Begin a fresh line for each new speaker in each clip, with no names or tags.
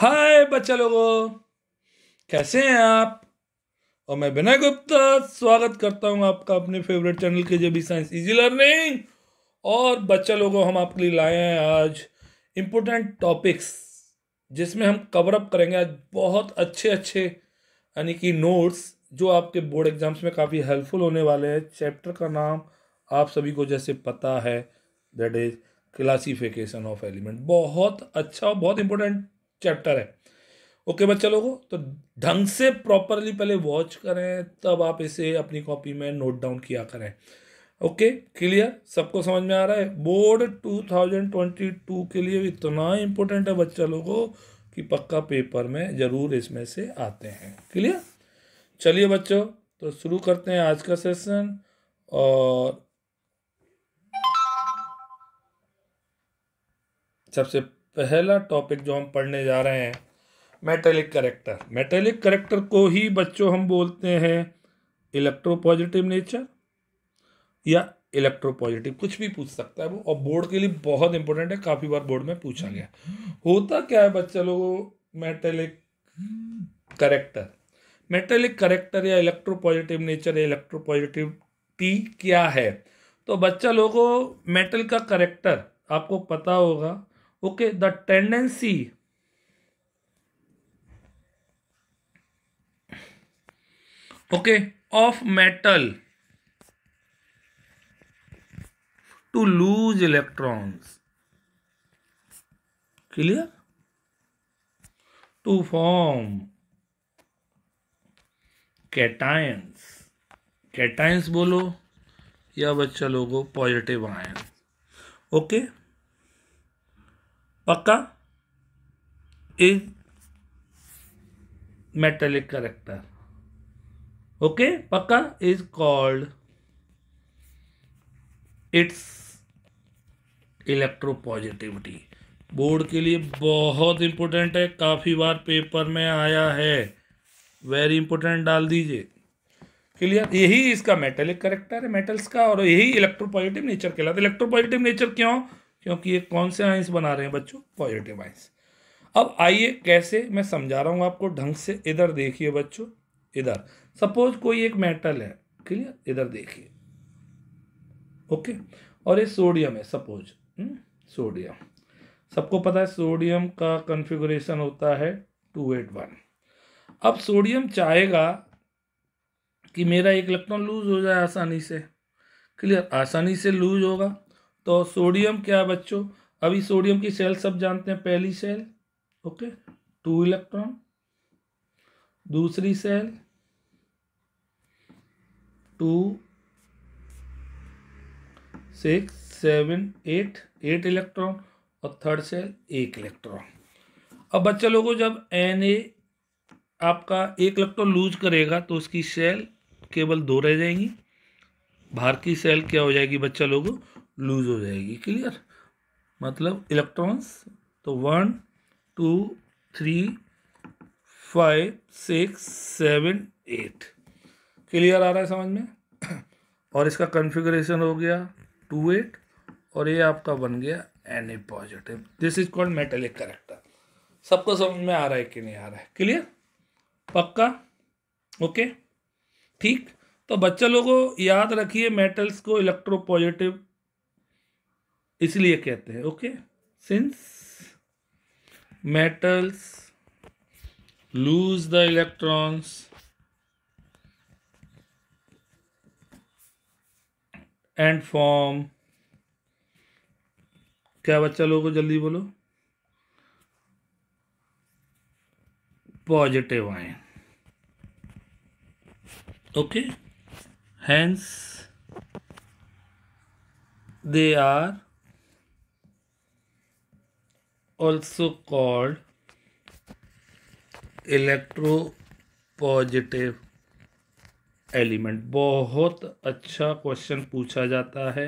हाय बच्चा लोगो कैसे हैं आप और मैं विनय गुप्ता स्वागत करता हूं आपका अपने फेवरेट चैनल के जेबी साइंस इजी लर्निंग और बच्चा लोगों हम आपके लिए लाए हैं आज इम्पोर्टेंट टॉपिक्स जिसमें हम कवर अप करेंगे आज बहुत अच्छे अच्छे यानी कि नोट्स जो आपके बोर्ड एग्जाम्स में काफ़ी हेल्पफुल होने वाले हैं चैप्टर का नाम आप सभी को जैसे पता है that is classification of element बहुत अच्छा बहुत इंपॉर्टेंट चैप्टर है ओके बच्चा लोगों तो ढंग से प्रॉपरली पहले वॉच करें तब आप इसे अपनी कॉपी में नोट डाउन किया करें ओके क्लियर सबको समझ में आ रहा है बोर्ड 2022 के लिए इतना इंपॉर्टेंट है बच्चा लोगों कि पक्का पेपर में ज़रूर इसमें से आते हैं क्लियर चलिए बच्चों तो शुरू करते हैं आज का सेशन और सबसे पहला टॉपिक जो हम पढ़ने जा रहे हैं मेटेलिक करेक्टर मेटेलिक करेक्टर को ही बच्चों हम बोलते हैं इलेक्ट्रो पॉजिटिव नेचर या इलेक्ट्रो पॉजिटिव कुछ भी पूछ सकता है वो और बोर्ड के लिए बहुत इंपॉर्टेंट है काफ़ी बार बोर्ड में पूछा गया होता क्या है बच्चा लोगों मेटेलिक करेक्टर मेटेलिक करेक्टर या इलेक्ट्रो पॉजिटिव नेचर या इलेक्ट्रो पॉजिटिव टी क्या है तो बच्चा लोगों मेटल का करेक्टर आपको पता होगा okay the tendency okay of metal
to lose
electrons clear to form cations cations बोलो या बच्चा लोगो पॉजिटिव आयन ओके okay? पक्का इज मेटेलिक करेक्टर ओके पक्का is called it's electropositivity board के लिए बहुत इंपॉर्टेंट है काफ़ी बार पेपर में आया है वेरी इंपॉर्टेंट डाल दीजिए क्लियर यही इसका मेटेलिक करेक्टर है मेटल्स का और यही इलेक्ट्रोपॉजिटिव नेचर कहलाता है इलेक्ट्रोपॉजिटिव नेचर क्यों क्योंकि ये कौन से आइंस बना रहे हैं बच्चों पॉजिटिव आइंस अब आइए कैसे मैं समझा रहा हूँ आपको ढंग से इधर देखिए बच्चों इधर सपोज कोई एक मेटल है क्लियर इधर देखिए ओके और ये सोडियम है सपोज सोडियम हम्म? सबको पता है सोडियम का कन्फिगुरेशन होता है टू एट वन अब सोडियम चाहेगा कि मेरा एक इलेक्ट्रॉन लूज हो जाए आसानी से क्लियर आसानी से लूज होगा तो सोडियम क्या है बच्चों अभी सोडियम की सेल सब जानते हैं पहली सेल ओके टू इलेक्ट्रॉन दूसरी shell two six seven eight eight electron और थर्ड सेल एक इलेक्ट्रॉन अब बच्चा लोगों जब एन ए आपका एक इलेक्ट्रॉन लूज करेगा तो उसकी सेल केवल दो रह जाएंगी बाहर की सेल क्या हो जाएगी बच्चा लोगों लूज हो जाएगी क्लियर मतलब इलेक्ट्रॉन्स तो one two three five six seven eight clear आ रहा है समझ में और इसका कन्फिग्रेशन हो गया टू एट और ये आपका बन गया N A positive this is called metallic character सबको समझ में आ रहा है कि नहीं आ रहा है क्लियर पक्का ओके ठीक तो बच्चे लोगों याद रखिए मेटल्स को इलेक्ट्रो पॉजिटिव इसलिए कहते हैं okay since metals lose the electrons and form क्या बच्चा लोगों को जल्दी बोलो पॉजिटिव आए okay hence they are also called electropositive element बहुत अच्छा क्वेश्चन पूछा जाता है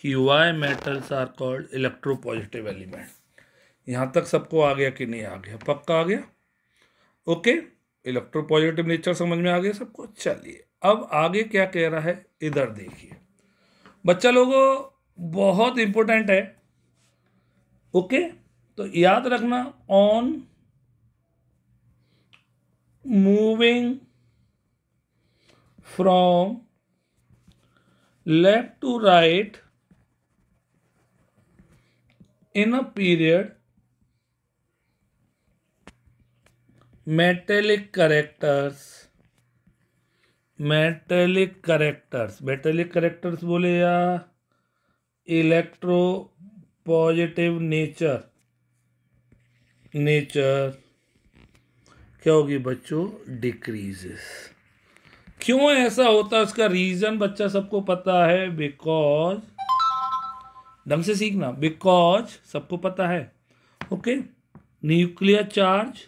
कि why metals are called electropositive element यहाँ तक सबको आ गया कि नहीं आ गया पक्का आ गया ओके इलेक्ट्रोपॉजिटिव नेचर समझ में आ गया सबको चलिए अब आगे क्या कह रहा है इधर देखिए बच्चा लोगों बहुत इम्पोर्टेंट है ओके okay? तो याद रखना on moving from left to right in a period metallic characters metallic characters metallic characters बोले या इलेक्ट्रो पॉजिटिव नेचर नेचर क्या होगी बच्चों डिक्रीजेस क्यों ऐसा होता है उसका रीज़न बच्चा सबको पता है बिकॉज ढंग से सीखना बिकॉज सबको पता है ओके न्यूक्लियर चार्ज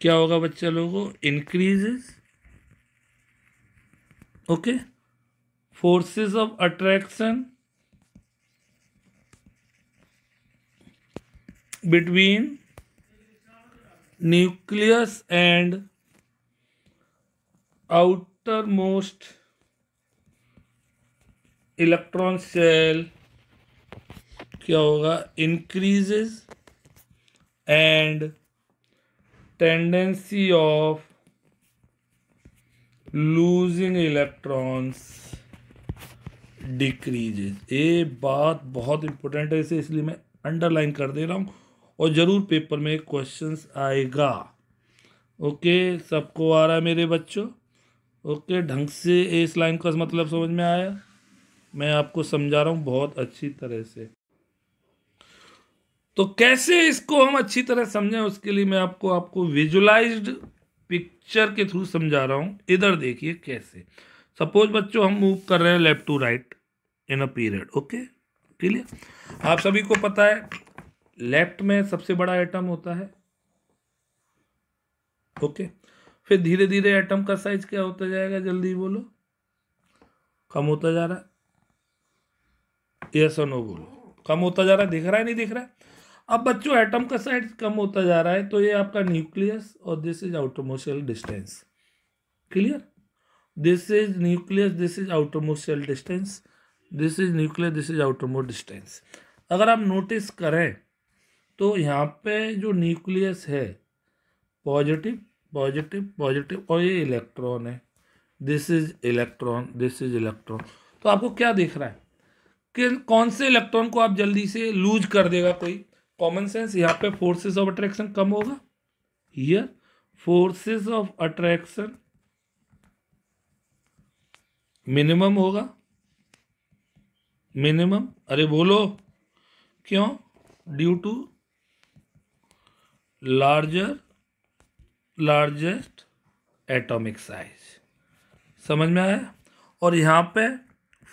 क्या होगा बच्चा लोगों increases okay forces of attraction between nucleus and outermost electron shell क्या होगा increases and tendency of losing electrons decreases ये बात बहुत इंपॉर्टेंट है इसे इसलिए मैं अंडरलाइन कर दे रहा हूँ और ज़रूर पेपर में क्वेश्चंस आएगा ओके सबको आ रहा है मेरे बच्चों ओके ढंग से इस लाइन का मतलब समझ में आया मैं आपको समझा रहा हूँ बहुत अच्छी तरह से तो कैसे इसको हम अच्छी तरह समझें उसके लिए मैं आपको आपको विजुलाइज्ड पिक्चर के थ्रू समझा रहा हूँ इधर देखिए कैसे सपोज बच्चों हम मूव कर रहे हैं left to right in a period okay clear आप सभी को पता है लेफ्ट में सबसे बड़ा एटम होता है ओके फिर धीरे धीरे एटम का साइज क्या होता जाएगा जल्दी बोलो कम होता जा रहा है यस और नो बोलो कम होता जा रहा है दिख रहा है नहीं दिख रहा है अब बच्चों एटम का साइज कम होता जा रहा है तो ये आपका न्यूक्लियस और दिस इज आउटोमोशियल distance clear this is nucleus this is आउटोमोशियल distance this is nucleus this is आउटोमो डिस्टेंस अगर आप नोटिस करें तो यहाँ पे जो न्यूक्लियस है पॉजिटिव पॉजिटिव पॉजिटिव और ये इलेक्ट्रॉन है this is electron this is electron तो आपको क्या दिख रहा है कि कौन से इलेक्ट्रॉन को आप जल्दी से लूज कर देगा कोई कॉमन सेंस यहाँ पे फोर्सेस ऑफ अट्रैक्शन कम होगा here forces of attraction minimum होगा मिनिमम अरे बोलो क्यों due to larger largest atomic size समझ में आया और यहाँ पे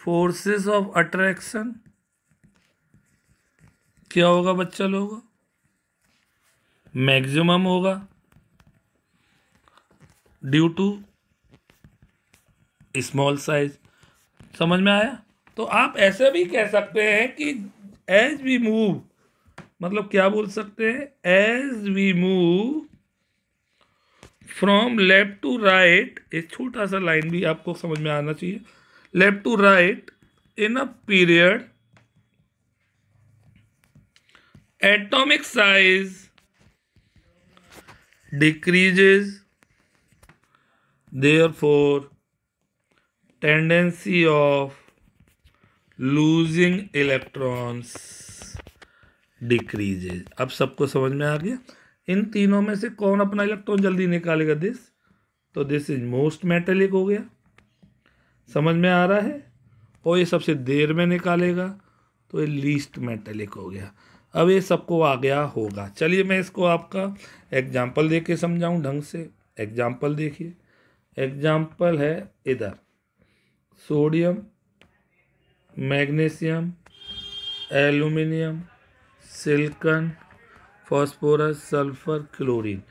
फोर्सेस ऑफ अट्रैक्शन क्या होगा बच्चा लोग मैक्सिमम होगा ड्यू टू स्मॉल साइज समझ में आया तो आप ऐसे भी कह सकते हैं कि एज वी मूव मतलब क्या बोल सकते हैं as we move from left to right एक छोटा सा लाइन भी आपको समझ में आना चाहिए left to right in a period atomic size decreases decreases for tendency of losing electrons decreases अब सबको समझ में आ गया इन तीनों में से कौन अपना इलेक्ट्रॉन जल्दी निकालेगा दिस तो दिस इज मोस्ट मेटेलिक हो गया समझ में आ रहा है और ये सबसे देर में निकालेगा तो ये लीस्ट मेटेलिक हो गया अब ये सबको आ गया होगा चलिए मैं इसको आपका एग्जाम्पल दे के समझाऊँ ढंग से एग्जाम्पल देखिए एग्जाम्पल है इधर sodium magnesium aluminium silicon phosphorus sulphur chlorine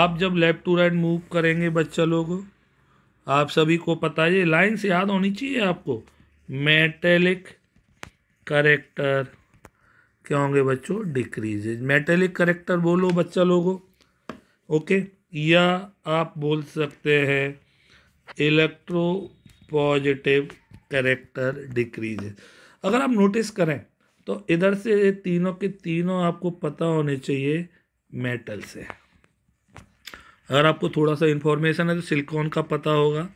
आप जब लेफ़्ट टू राइट मूव करेंगे बच्चा लोगों आप सभी को पता है लाइन्स याद होनी चाहिए आपको मेटेलिक करेक्टर क्या होंगे बच्चों डिक्रीजेज मेटेलिक करेक्टर बोलो बच्चा लोगों ओके या आप बोल सकते हैं इलेक्ट्रो पॉजिटिव करेक्टर डिक्रीजेज अगर आप नोटिस करें तो इधर से ये तीनों के तीनों आपको पता होने चाहिए मेटल से अगर आपको थोड़ा सा इन्फॉर्मेशन है तो सिलिकॉन का पता होगा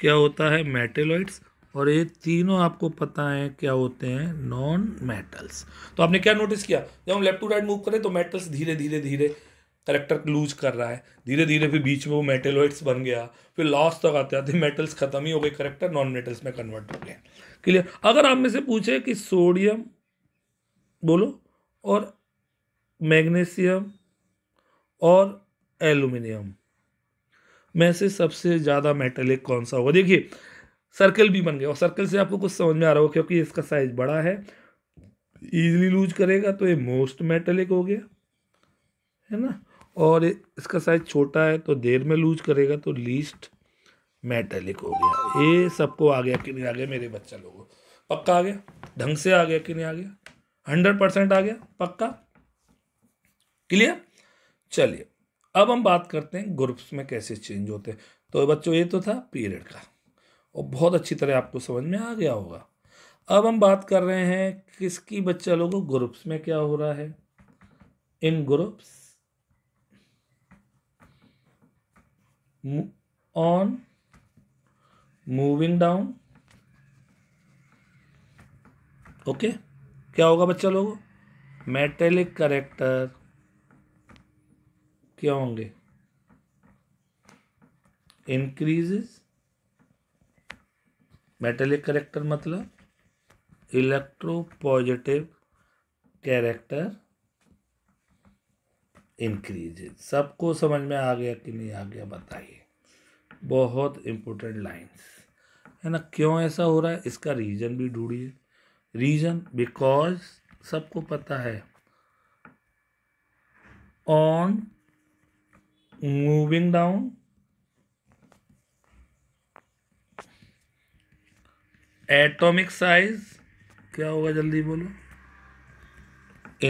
क्या होता है मेटेलॉइड्स और ये तीनों आपको पता है क्या होते हैं नॉन मेटल्स तो आपने क्या नोटिस किया जब हम लेफ्ट टू राइट मूव करें तो मेटल्स धीरे धीरे धीरे करेक्टर लूज कर रहा है धीरे धीरे फिर बीच में वो मेटेलॉइड्स बन गया फिर लास्ट तक आते आते मेटल्स खत्म ही हो गए करेक्टर नॉन मेटल्स में कन्वर्ट हो गए क्लियर अगर आप में से पूछे कि सोडियम बोलो और मैग्नीशियम और एल्यूमिनियम में से सबसे ज़्यादा मेटेलिक कौन सा होगा देखिए सर्कल भी बन गया और सर्कल से आपको कुछ समझ में आ रहा होगा क्योंकि इसका साइज बड़ा है ईजिली लूज करेगा तो ये मोस्ट मेटलिक हो गया है ना और इसका साइज छोटा है तो देर में लूज करेगा तो लीस्ट मेटेलिक हो गया ये सबको आ गया कि नहीं आ गया मेरे बच्चा लोगों पक्का आ गया ढंग से आ गया कि नहीं आ गया हंड्रेड परसेंट आ गया पक्का क्लियर चलिए अब हम बात करते हैं ग्रुप्स में कैसे चेंज होते हैं तो बच्चों ये तो था पीरियड का और बहुत अच्छी तरह आपको समझ में आ गया होगा अब हम बात कर रहे हैं किसकी बच्चा लोगों ग्रुप्स में क्या हो रहा है in groups moving down okay okay क्या होगा बच्चा लोग मेटेलिक करेक्टर क्या होंगे इंक्रीजेस मेटेलिक करेक्टर मतलब इलेक्ट्रोपॉजिटिव कैरेक्टर इंक्रीज सबको समझ में आ गया कि नहीं आ गया बताइए बहुत इंपॉर्टेंट लाइंस है ना क्यों ऐसा हो रहा है इसका रीज़न भी ढूंढिए रीज़न बिकॉज सबको पता है on moving down atomic size क्या होगा जल्दी बोलो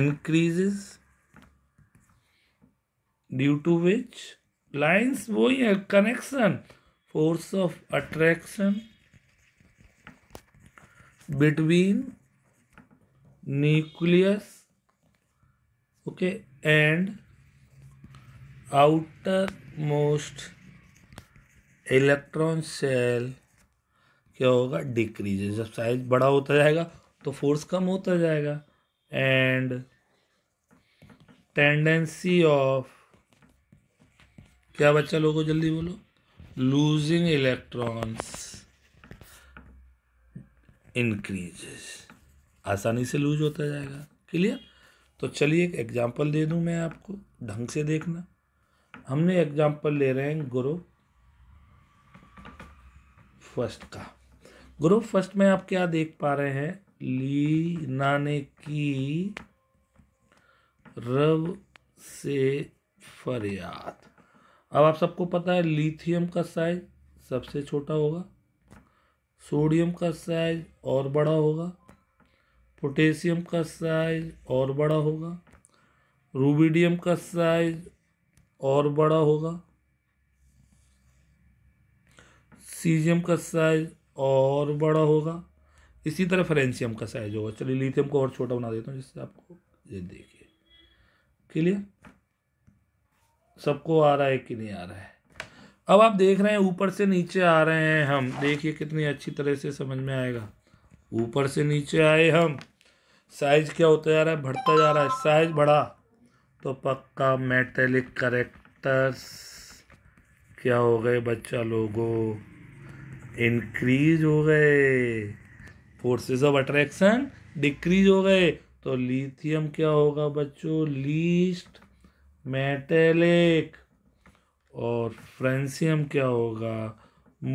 इंक्रीजेस ड्यू टू विच लाइंस ही है connection force of attraction between nucleus okay and outermost electron shell क्या होगा डिक्रीज जब साइज बड़ा होता जाएगा तो फोर्स कम होता जाएगा एंड टेंडेंसी ऑफ क्या बच्चा लोगों जल्दी बोलो लूजिंग इलेक्ट्रॉन्स इंक्रीजेस आसानी से लूज होता जाएगा क्लियर तो चलिए एक एग्जांपल दे दूं मैं आपको ढंग से देखना हमने एग्जांपल ले रहे हैं गुरु फर्स्ट का ग्रुप फर्स्ट में आप क्या देख पा रहे हैं ली नाने की रव से फरियाद अब आप सबको पता है लिथियम का साइज सबसे छोटा होगा सोडियम का साइज और बड़ा होगा पोटेशियम का साइज और बड़ा होगा रूबीडियम का साइज और बड़ा होगा सीजियम का साइज और बड़ा होगा इसी तरह फ्रेंशियम का साइज होगा चलिए लिथियम को और छोटा बना देता हूँ जिससे आपको ये देखिए क्लियर सबको आ रहा है कि नहीं आ रहा है अब आप देख रहे हैं ऊपर से नीचे आ रहे हैं हम देखिए कितनी अच्छी तरह से समझ में आएगा ऊपर से नीचे आए हम साइज क्या होता जा रहा है बढ़ता जा रहा है साइज बढ़ा तो पक्का मेटेलिक करेक्टर्स क्या हो गए बच्चा लोगों इंक्रीज हो गए फोर्सेस ऑफ अट्रैक्शन डिक्रीज हो गए तो लिथियम क्या होगा बच्चों लीस्ट मेटेलिक और फ्रेंसियम क्या होगा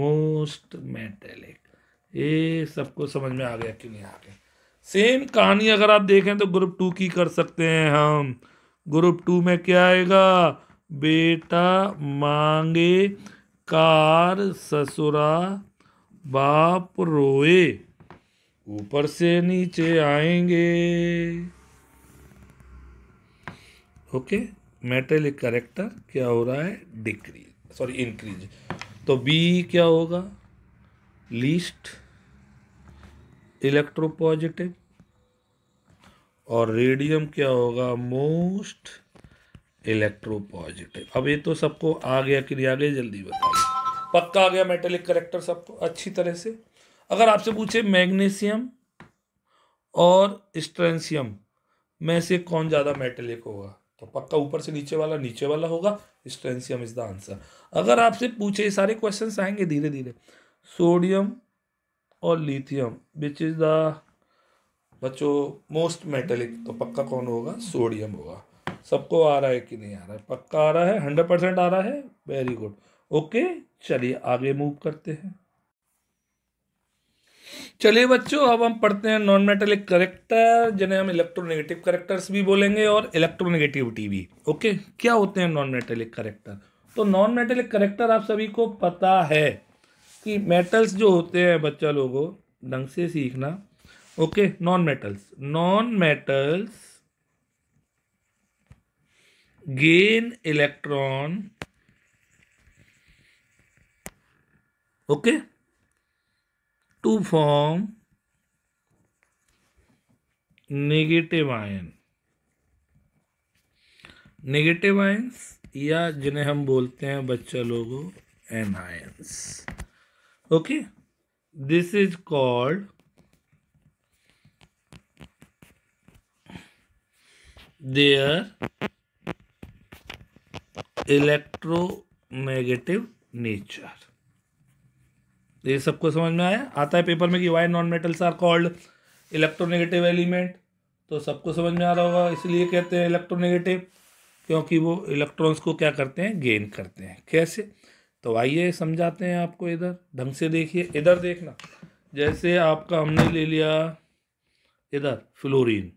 मोस्ट मेटेलिक ये सबको समझ में आ गया क्यों नहीं आ गया सेम कहानी अगर आप देखें तो ग्रुप टू की कर सकते हैं हम ग्रुप टू में क्या आएगा बेटा मांगे कार ससुरा बाप रोए ऊपर से नीचे आएंगे ओके okay? मेटेलिक करेक्टर क्या हो रहा है डिक्रीज सॉरी इंक्रीज तो बी क्या होगा लीस्ट इलेक्ट्रोपॉजिटिव और रेडियम क्या होगा मोस्ट इलेक्ट्रोपॉजिटिव अब ये तो सबको आ गया कि नहीं आ गया जल्दी बताइए पक्का आ गया मेटेलिक करेक्टर सबको अच्छी तरह से अगर आपसे पूछे मैग्नीशियम और स्ट्रेंशियम में से कौन ज़्यादा मेटेलिक होगा तो पक्का ऊपर से नीचे वाला नीचे वाला होगा स्ट्रेंसियम इज द आंसर अगर आपसे पूछे सारे क्वेश्चन आएंगे धीरे धीरे सोडियम और लिथियम विच इज़ द बच्चों मोस्ट मेटेलिक तो पक्का कौन होगा सोडियम होगा सबको आ रहा है कि नहीं आ रहा है पक्का आ रहा है हंड्रेड परसेंट आ रहा है वेरी गुड ओके चलिए आगे मूव करते हैं चलिए बच्चों अब हम पढ़ते हैं नॉन मेटेलिक करेक्टर जिन्हें हम इलेक्ट्रोनेगेटिव करेक्टर्स भी बोलेंगे और इलेक्ट्रोनेगेटिविटी भी ओके क्या होते हैं नॉन मेटेलिक करेक्टर तो नॉन मेटेलिक करेक्टर आप सभी को पता है कि मेटल्स जो होते हैं बच्चा लोगों ढंग से सीखना okay non metals non metals gain electron okay to form negative ion negative ions या जिन्हें हम बोलते हैं बच्चा लोगों anions okay this is called their electronegative nature ये सबको समझ में आया आता है पेपर में कि why non metals are called electronegative element तो सबको समझ में आ रहा होगा इसलिए कहते हैं इलेक्ट्रोनेगेटिव क्योंकि वो इलेक्ट्रॉन्स को क्या करते हैं गेन करते हैं कैसे तो आइए समझाते हैं आपको इधर ढंग से देखिए इधर देखना जैसे आपका हमने ले लिया इधर फ्लोरीन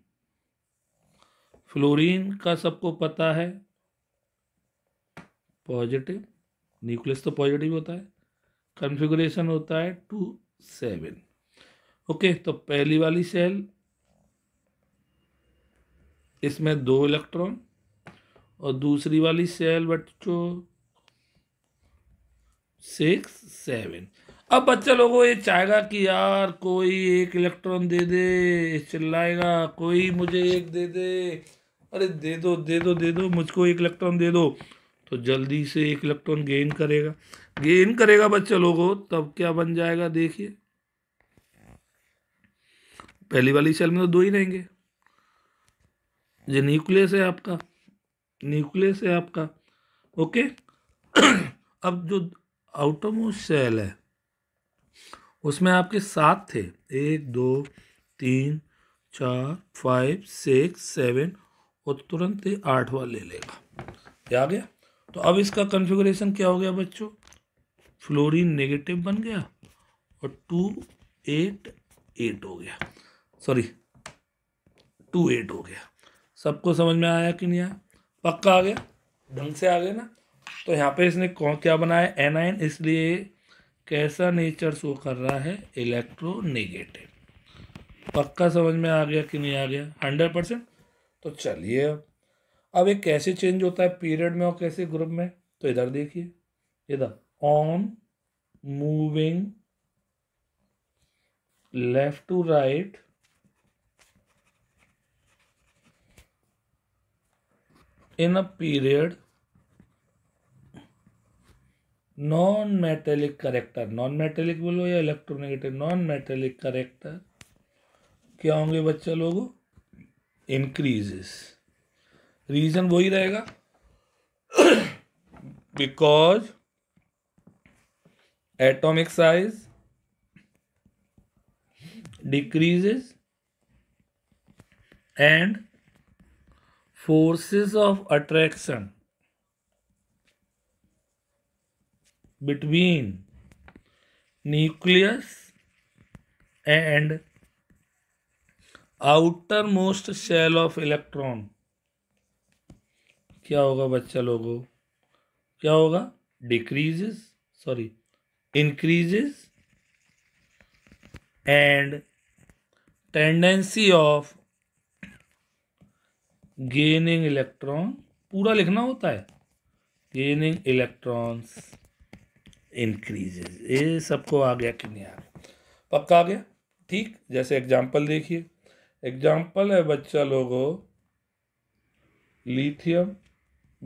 फ्लोरीन का सबको पता है पॉजिटिव न्यूक्लियस तो पॉजिटिव होता है कन्फिग्रेशन होता है टू सेवन ओके तो पहली वाली सेल इसमें दो इलेक्ट्रॉन और दूसरी वाली सेल बच्चों सिक्स सेवन अब बच्चा लोगों ये चाहेगा कि यार कोई एक इलेक्ट्रॉन दे दे चिल्लाएगा कोई मुझे एक दे दे अरे दे दो दे दो दे दो मुझको एक इलेक्ट्रॉन दे दो तो जल्दी से एक इलेक्ट्रॉन गेन करेगा गेन करेगा बच्चा लोगों तब क्या बन जाएगा देखिए पहली वाली सेल में तो दो ही रहेंगे ये न्यूक्लियस है आपका न्यूक्लियस है आपका ओके अब जो आउटोमोस्ट सेल है उसमें आपके सात थे एक दो तीन चार फाइव सिक्स सेवन और तुरंत आठवा ले लेगा आ गया तो अब इसका कन्फिग्रेशन क्या हो गया बच्चों फ्लोरीन नेगेटिव बन गया और टू एट एट हो गया सॉरी टू एट हो गया सबको समझ में आया कि नहीं आया पक्का आ गया ढंग से आ गया ना तो यहाँ पे इसने कौन क्या बनाया एनाइन इसलिए कैसा नेचर शो कर रहा है इलेक्ट्रो नेगेटिव पक्का समझ में आ गया कि नहीं आ गया हंड्रेड परसेंट तो चलिए अब अब ये कैसे चेंज होता है पीरियड में और कैसे ग्रुप में तो इधर देखिए इधर on moving left to right in a period non metallic character non metallic बोलो या इलेक्ट्रोनेगेटिव नॉन मेटेलिक करेक्टर क्या होंगे बच्चा लोगों इंक्रीजेस रीजन वही रहेगा because atomic size decreases and forces of attraction between nucleus and outermost shell of electron क्या होगा बच्चा लोगों क्या होगा decreases sorry increases and tendency of gaining electron पूरा लिखना होता है गेनिंग इलेक्ट्रॉन्स इंक्रीजेज ये सबको आ गया कि नहीं आ गया पक्का आ गया ठीक जैसे एग्जाम्पल देखिए एग्जाम्पल है बच्चा लोगों lithium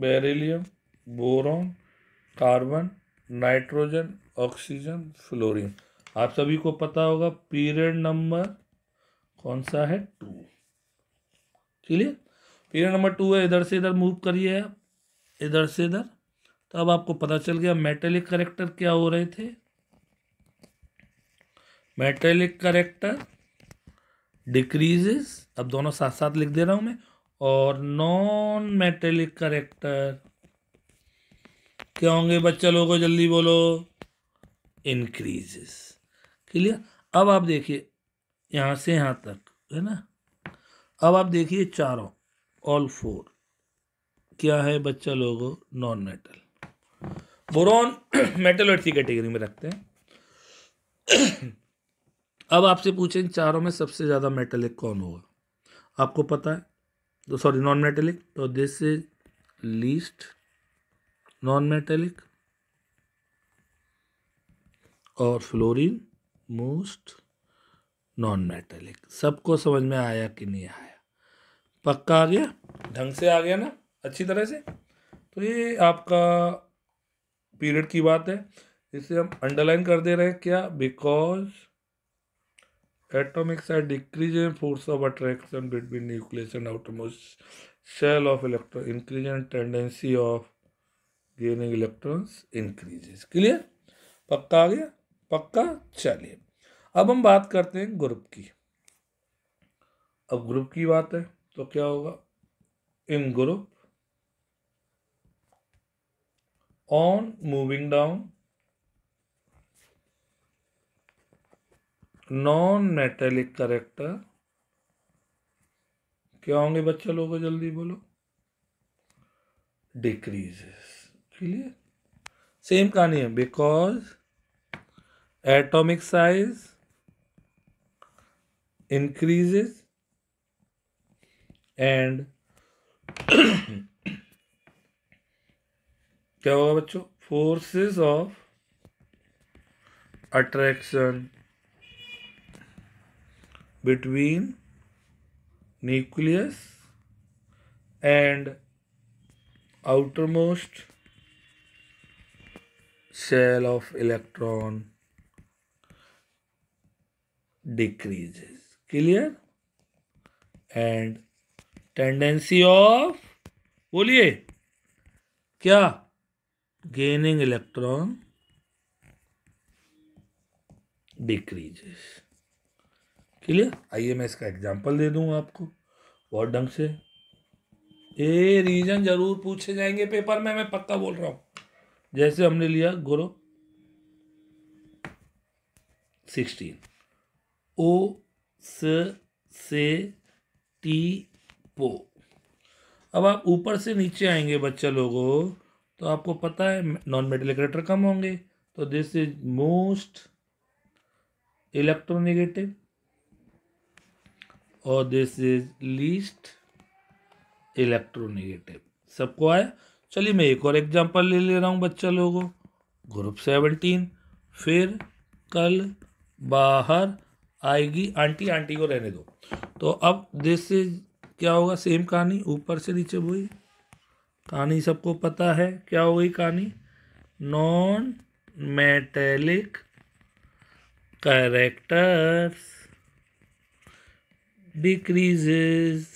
beryllium boron carbon nitrogen oxygen fluorine आप सभी को पता होगा पीरियड नंबर कौन सा है two clear period number two है इधर से इधर मूव करिए आप इधर से इधर तो अब आपको पता चल गया मेटेलिक करेक्टर क्या हो रहे थे मेटेलिक करेक्टर डिक्रीजेस अब दोनों साथ साथ लिख दे रहा हूं मैं और नॉन मेटेलिक करेक्टर क्या होंगे बच्चा लोगों जल्दी बोलो इनक्रीजेस क्लियर अब आप देखिए यहाँ से यहाँ तक है ना अब आप देखिए चारों ऑल फोर क्या है बच्चा लोगों नॉन मेटल बोरॉन मेटल और कैटेगरी में रखते हैं अब आपसे पूछें चारों में सबसे ज़्यादा मेटलिक कौन होगा आपको पता है तो सॉरी नॉन मेटलिक तो this is least non metallic और फ्लोरीन मोस्ट नॉन मेटेलिक सबको समझ में आया कि नहीं आया पक्का आ गया ढंग से आ गया ना अच्छी तरह से तो ये आपका पीरियड की बात है इसे हम अंडरलाइन कर दे रहे हैं क्या because atomic size decrease in force of attraction between nucleus and outermost shell of electron increase tendency of gain of electrons increases clear पक्का आ गया पक्का चलिए अब हम बात करते हैं ग्रुप की अब ग्रुप की बात है तो क्या होगा in group on moving down non metallic character क्या होंगे बच्चा लोगों जल्दी बोलो डिक्रीजेस क्लियर सेम कहानी है because atomic size increases and क्या होगा बच्चों forces of attraction between nucleus and outermost shell of electron decreases clear and tendency of बोलिए क्या gaining electron decreases क्लियर आइए मैं इसका एग्जांपल दे दूंगा आपको बहुत ढंग से ये रीजन जरूर पूछे जाएंगे पेपर में मैं पक्का बोल रहा हूँ जैसे हमने लिया गुरु सिक्सटीन ओ स से टी पो अब आप ऊपर से नीचे आएंगे बच्चा लोगों तो आपको पता है नॉन मेटल करेक्टर कम होंगे तो दिस इज मोस्ट इलेक्ट्रोनेगेटिव और दिस इज लीस्ट इलेक्ट्रोनेगेटिव सबको आया चलिए मैं एक और एग्जांपल ले ले रहा हूँ बच्चा लोगों ग्रुप सेवनटीन फिर कल बाहर आएगी आंटी आंटी को रहने दो तो अब देश से क्या होगा सेम कहानी ऊपर से नीचे हुई कहानी सबको पता है क्या हो गई कहानी नॉन मेटेलिक कैरेक्टर्स डिक्रीजेस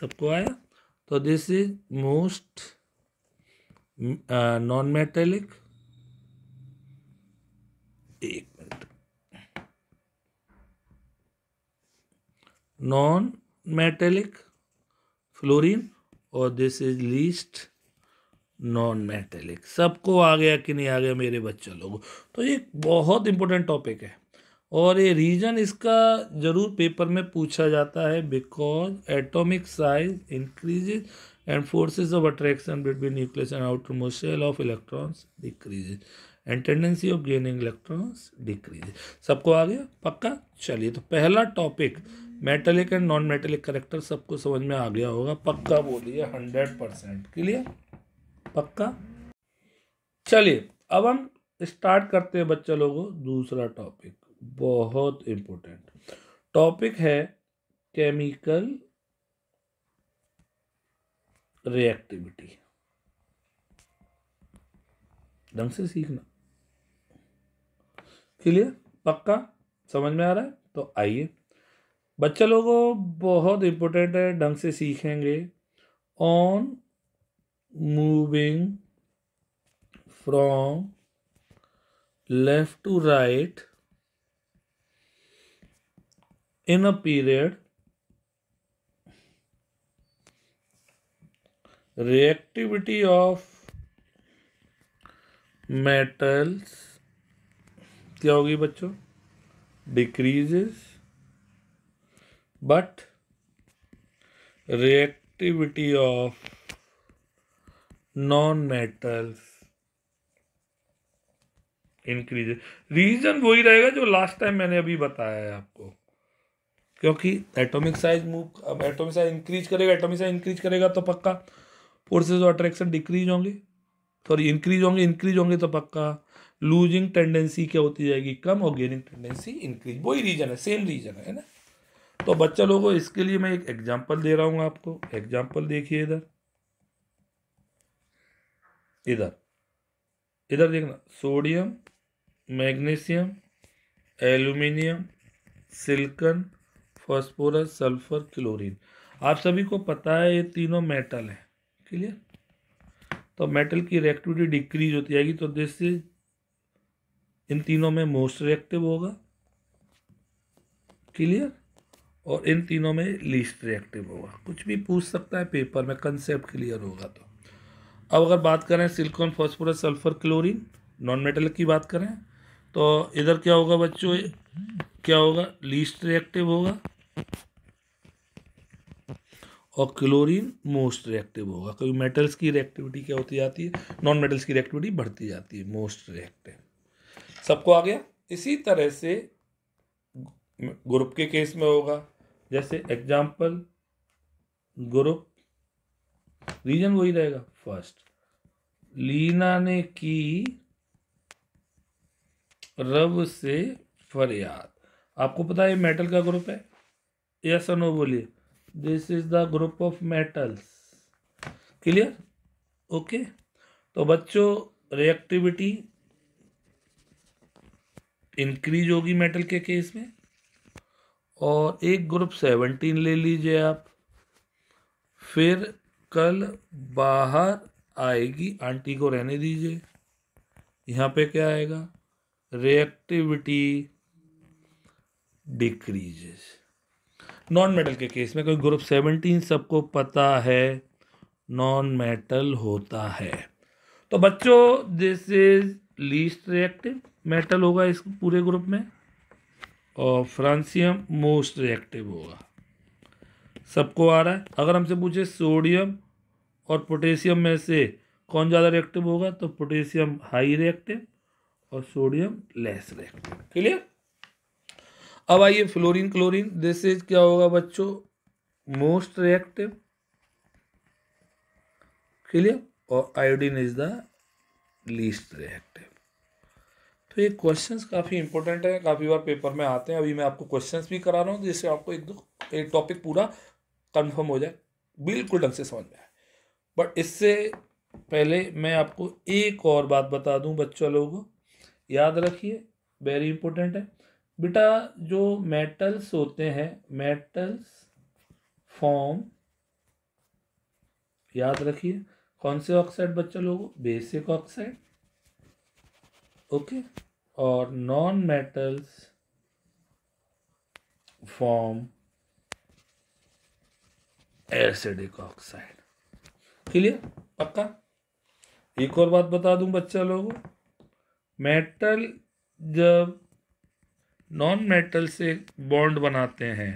सबको आया तो this is most non metallic एक मिनट नॉन मेटेलिक फ्लोरीन और this is least non metallic सबको आ गया कि नहीं आ गया मेरे बच्चों लोग तो ये बहुत इंपॉर्टेंट टॉपिक है और ये रीजन इसका ज़रूर पेपर में पूछा जाता है because atomic size increases and forces of attraction between nucleus and outermost shell of electrons decreases and tendency of gaining electrons decrease सबको आ गया पक्का चलिए तो पहला topic metallic and non metallic character सबको समझ में आ गया होगा पक्का बोलिए हंड्रेड परसेंट क्लियर पक्का चलिए अब हम स्टार्ट करते हैं बच्चा लोगों दूसरा टॉपिक बहुत इम्पोर्टेंट टॉपिक है केमिकल रिएक्टिविटी ढंग से सीखना क्लियर पक्का समझ में आ रहा है तो आइए बच्चे लोगों बहुत इंपॉर्टेंट है ढंग से सीखेंगे on moving from left to right in a period reactivity of metals क्या होगी बच्चों decreases but reactivity of non metals increase reason वही रहेगा जो लास्ट टाइम मैंने अभी बताया है आपको क्योंकि एटॉमिक साइज मूव अब एटॉमिक साइज इंक्रीज करेगा एटॉमिक साइज इंक्रीज करेगा तो पक्का फोर्सेज ऑफ अट्रैक्शन डिक्रीज होंगे सॉरी इंक्रीज होंगे इंक्रीज होंगे तो पक्का लूजिंग टेंडेंसी क्या होती जाएगी कम और गेनिंग टेंडेंसी इंक्रीज वही रीजन है सेम रीजन है ना तो बच्चा लोगों इसके लिए मैं एक एग्जाम्पल दे रहा हूँ आपको एग्जाम्पल देखिए इधर इधर इधर देखना sodium magnesium aluminium silicon phosphorus sulphur chlorine आप सभी को पता है ये तीनों मेटल हैं क्लियर तो मेटल की रिएक्टिविटी डिक्रीज होती जाएगी तो दिस इज इन तीनों में मोस्ट रिएक्टिव होगा क्लियर और इन तीनों में लीस्ट रिएक्टिव होगा कुछ भी पूछ सकता है पेपर में कंसेप्ट क्लियर होगा तो अब अगर बात करें silicon phosphorus sulphur chlorine non metal की बात करें तो इधर क्या होगा बच्चों क्या होगा लीस्ट रिएक्टिव होगा और क्लोरीन मोस्ट रिएक्टिव होगा क्योंकि मेटल्स की रिएक्टिविटी क्या होती जाती है नॉन मेटल्स की रिएक्टिविटी बढ़ती जाती है मोस्ट रिएक्टिव सबको आ गया इसी तरह से ग्रुप के केस में होगा जैसे एग्जाम्पल ग्रुप रीजन वही रहेगा फर्स्ट लीना ने की रब से फरियाद आपको पता है मेटल का ग्रुप है या सनो बोलिए this is the group of metals clear okay तो बच्चों रिएक्टिविटी इंक्रीज होगी मेटल के केस में और एक ग्रुप सेवनटीन ले लीजिए आप फिर कल बाहर आएगी आंटी को रहने दीजिए यहाँ पे क्या आएगा रिएक्टिविटी डिक्रीजेस नॉन मेटल के केस में क्योंकि ग्रुप सेवनटीन सबको पता है नॉन मेटल होता है तो बच्चों this is least reactive metal होगा इस पूरे ग्रुप में और फ्रांसियम मोस्ट रिएक्टिव होगा सबको आ रहा है अगर हमसे पूछे सोडियम और पोटेशियम में से कौन ज़्यादा रिएक्टिव होगा तो पोटेशियम हाई रिएक्टिव और सोडियम लेस रिएक्टिव क्लियर अब आइए फ्लोरीन क्लोरीन दिस इज क्या होगा बच्चों मोस्ट रिएक्टिव क्लियर और iodine is the least reactive तो ये क्वेश्चंस काफ़ी इंपॉर्टेंट है काफ़ी बार पेपर में आते हैं अभी मैं आपको क्वेश्चंस भी करा रहा हूँ जिससे आपको एक दो एक टॉपिक पूरा कंफर्म हो जाए बिल्कुल ढंग से समझ में आए बट इससे पहले मैं आपको एक और बात बता दूँ बच्चों लोगों को याद रखिए वेरी इंपॉर्टेंट है बेटा जो मेटल्स होते हैं मेटल्स फॉर्म याद रखिए कौन से ऑक्साइड बच्चा लोगों बेसिक ऑक्साइड ओके और non metals form acidic oxide clear पक्का एक और बात बता दूं बच्चा लोगों मेटल जब नॉन मेटल से बॉन्ड बनाते हैं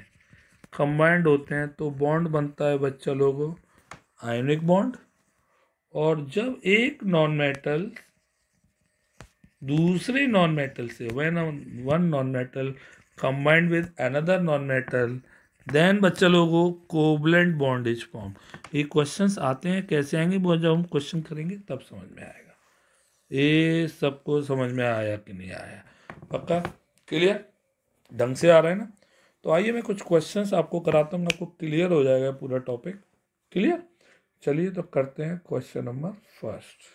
कंबाइंड होते हैं तो बॉन्ड बनता है बच्चा लोगों आयोनिक बॉन्ड और जब एक नॉन मेटल दूसरे नॉन मेटल से one one non metal combined with another non metal then बच्चा लोगों कोबलेंट बॉन्ड इज फॉर्म ये क्वेश्चन आते हैं कैसे आएंगे वो जब हम क्वेश्चन करेंगे तब समझ में आएगा ये सबको समझ में आया कि नहीं आया पक्का क्लियर ढंग से आ रहा है ना तो आइए मैं कुछ क्वेश्चंस आपको कराता हूँ आपको क्लियर हो जाएगा पूरा टॉपिक क्लियर चलिए तो करते हैं क्वेश्चन नंबर फर्स्ट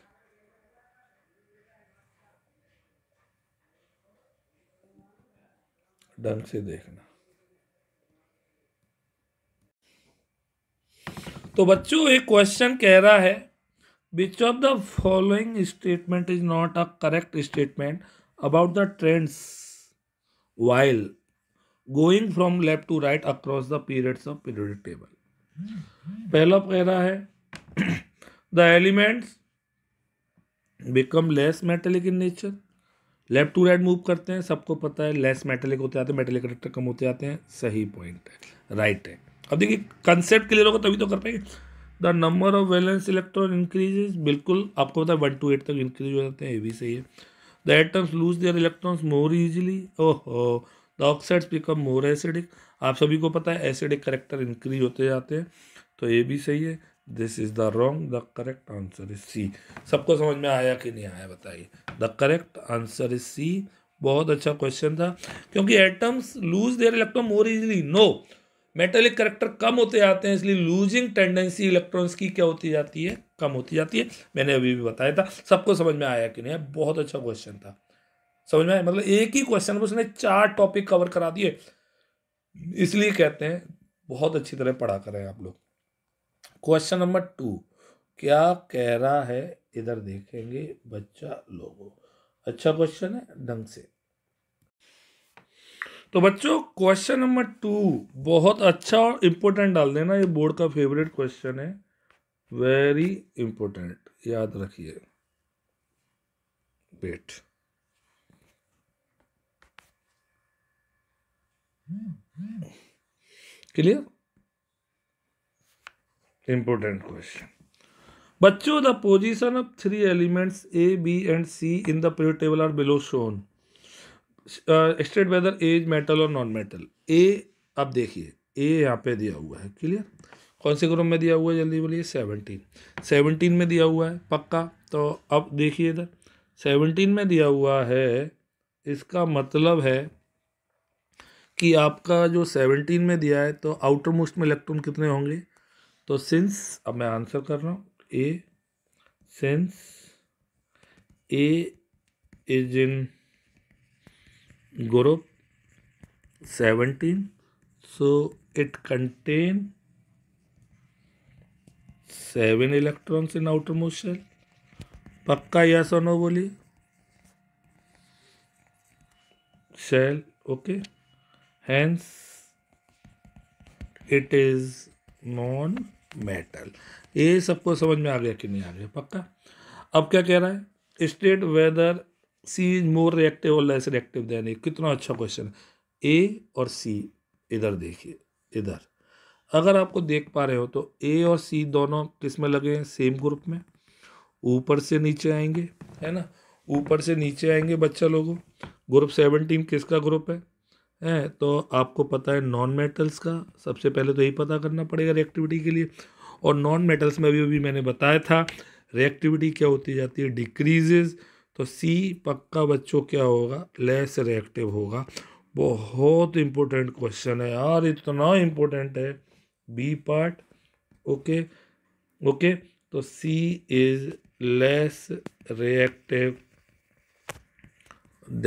ढंग से देखना तो बच्चों एक क्वेश्चन कह रहा है which of the following statement is not a correct statement about the trends while going from left to right across the periods of periodic table. pehla कह रहा है the elements become less metallic in left to right move करते हैं सबको पता है less metallic होते जाते हैं मेटेलिक करेक्टर कम होते जाते हैं सही पॉइंट है राइट है अब देखिए कंसेप्ट क्लियर होगा तभी तो कर पाएंगे the number of valence electron increases बिल्कुल आपको पता है वन टू एट तक इंक्रीज हो जाते हैं ये भी सही है the atoms lose their electrons more easily oh the oxides become more acidic आप सभी को पता है एसिडिक करेक्टर इंक्रीज होते जाते हैं तो ये भी सही है this is the wrong the correct answer is C सबको समझ में आया कि नहीं आया बताइए the correct answer is C बहुत अच्छा क्वेश्चन था क्योंकि atoms lose their electron more easily no metallic character कम होते जाते हैं इसलिए लूजिंग टेंडेंसी इलेक्ट्रॉन्स की क्या होती जाती है कम होती जाती है मैंने अभी भी बताया था सबको समझ में आया कि नहीं बहुत अच्छा क्वेश्चन था समझ में आया मतलब एक ही क्वेश्चन में उसने चार टॉपिक कवर करा दिए इसलिए कहते हैं बहुत अच्छी तरह पढ़ा करें आप लोग क्वेश्चन नंबर टू क्या कह रहा है इधर देखेंगे बच्चा लोगों अच्छा क्वेश्चन है ढंग से तो बच्चों क्वेश्चन नंबर टू बहुत अच्छा और इंपॉर्टेंट डाल देना ये बोर्ड का फेवरेट क्वेश्चन है वेरी इंपॉर्टेंट याद रखिए वेट क्लियर इंपॉर्टेंट क्वेश्चन बच्चों the position of three elements A B and C in the table are below shown state whether as metal और नॉन मेटल ए आप देखिए ए यहाँ पे दिया हुआ है क्लियर कौन से ग्रुप में दिया हुआ है जल्दी बोलिए सेवनटीन सेवनटीन में दिया हुआ है पक्का तो अब देखिए इधर सेवनटीन में दिया हुआ है इसका मतलब है कि आपका जो सेवनटीन में दिया है तो आउटर मोस्ट में इलेक्ट्रॉन कितने होंगे तो सिंस अब मैं आंसर कर रहा हूँ A since A is in group seventeen so it contain seven electrons in outermost shell पक्का यस और नो बोलिए shell okay hence it is non metal ये सबको समझ में आ गया कि नहीं आ गया पक्का अब क्या कह रहा है state whether C is more reactive और लेस रिएक्टिव देन ए कितना अच्छा क्वेश्चन है ए और सी इधर देखिए इधर अगर आपको देख पा रहे हो तो ए और सी दोनों किस में लगे हैं सेम ग्रुप में ऊपर से नीचे आएंगे है ना ऊपर से नीचे आएंगे बच्चा लोगों ग्रुप सेवनटीन किसका ग्रुप है हैं तो आपको पता है नॉन मेटल्स का सबसे पहले तो यही पता करना पड़ेगा रिएक्टिविटी के लिए और नॉन मेटल्स में भी अभी मैंने बताया था रिएक्टिविटी क्या होती जाती है डिक्रीजेज तो सी पक्का बच्चों क्या होगा लेस रिएक्टिव होगा बहुत इम्पोर्टेंट क्वेश्चन है यार इतना इम्पोर्टेंट है बी पार्ट ओके ओके तो C is less reactive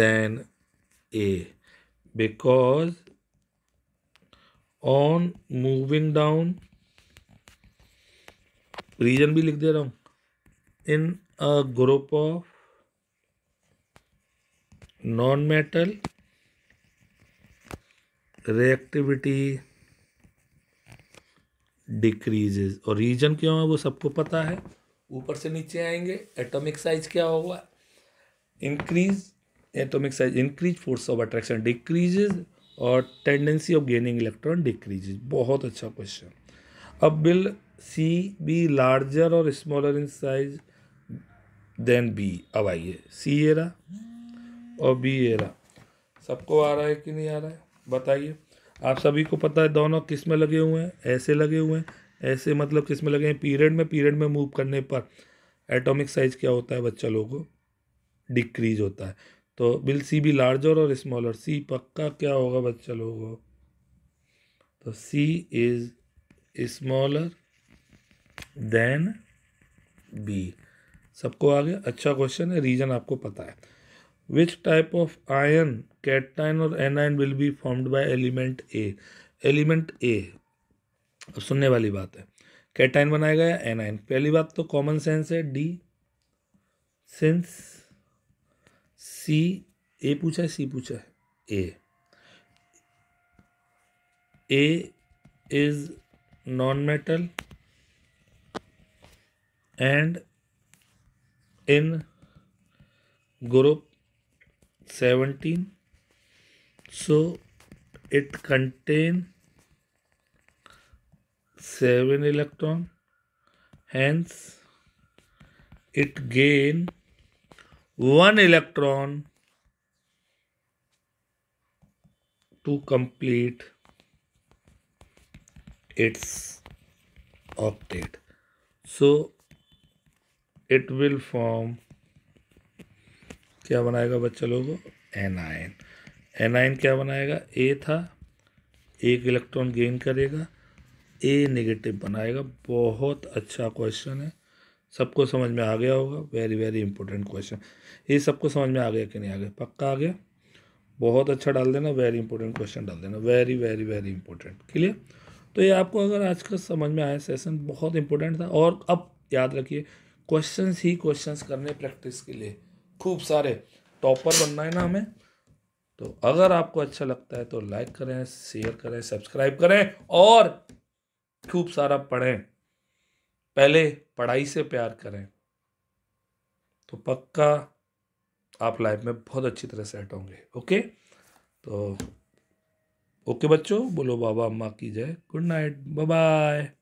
than A because on moving down reason भी लिख दे रहा हूँ in a group of non metal reactivity decreases और रीजन क्यों है वो सबको पता है ऊपर से नीचे आएंगे एटॉमिक साइज क्या होगा increase atomic size increase force of attraction decreases और tendency of gaining electron decreases बहुत अच्छा क्वेश्चन अब बिल सी बी लार्जर और smaller in size than B अब आइए सी एरा और बी एरा सबको आ रहा है कि नहीं आ रहा है बताइए आप सभी को पता है दोनों किस में लगे हुए हैं ऐसे लगे हुए हैं ऐसे मतलब किस में लगे हैं पीरियड में पीरियड में मूव करने पर एटॉमिक साइज क्या होता है बच्चा लोगों को डिक्रीज होता है तो बिल सी भी लार्जर और स्मॉलर सी पक्का क्या होगा बच्चा लोगों को तो C is smaller than B सबको आ गया अच्छा क्वेश्चन है रीजन आपको पता है which type of ion cation or anion will be formed by element a element a सुनने वाली बात है कैटाइन बनाया गया एनाइन पहली बात तो कॉमन सेंस है डी सिंस सी ए पूछा है सी पूछा है A A is non metal and in group 17 so it contain 7 electron hence it gain 1 electron to complete its octet so it will form क्या बनाएगा बच्चा लोगों N आइन क्या बनाएगा ए था एक इलेक्ट्रॉन गेन करेगा ए नेगेटिव बनाएगा बहुत अच्छा क्वेश्चन है सबको समझ में आ गया होगा वेरी वेरी इंपॉर्टेंट क्वेश्चन ये सबको समझ में आ गया कि नहीं आ गया पक्का आ गया बहुत अच्छा डाल देना वेरी इंपॉर्टेंट क्वेश्चन डाल देना very very very important clear तो ये आपको अगर आज का समझ में आया सेशन बहुत इंपॉर्टेंट था और अब याद रखिए क्वेश्चंस ही क्वेश्चंस करने प्रैक्टिस के लिए खूब सारे टॉपर बनना है ना हमें तो अगर आपको अच्छा लगता है तो लाइक करें शेयर करें सब्सक्राइब करें और खूब सारा पढ़ें पहले पढ़ाई से प्यार करें तो पक्का आप लाइफ में बहुत अच्छी तरह सेट होंगे ओके तो ओके बच्चों बोलो बाबा अम्मा की जय गुड नाइट बाय बाय